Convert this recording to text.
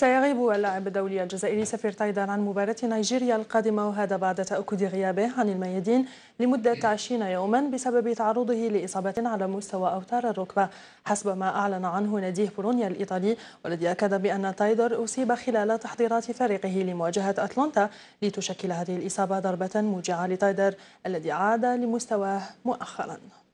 سيغيب اللاعب الدولي الجزائري سفير تايدان عن مباراة نيجيريا القادمة وهذا بعد تأكد غيابه عن الميادين لمدة 20 يوما بسبب تعرضه لإصابة على مستوى أوتار الركبة حسب ما أعلن عنه ناديه بولونيا الإيطالي والذي أكد بأن تايدر أصيب خلال تحضيرات فريقه لمواجهة أتلانتا لتشكل هذه الإصابة ضربة موجعة لتايدر الذي عاد لمستواه مؤخراً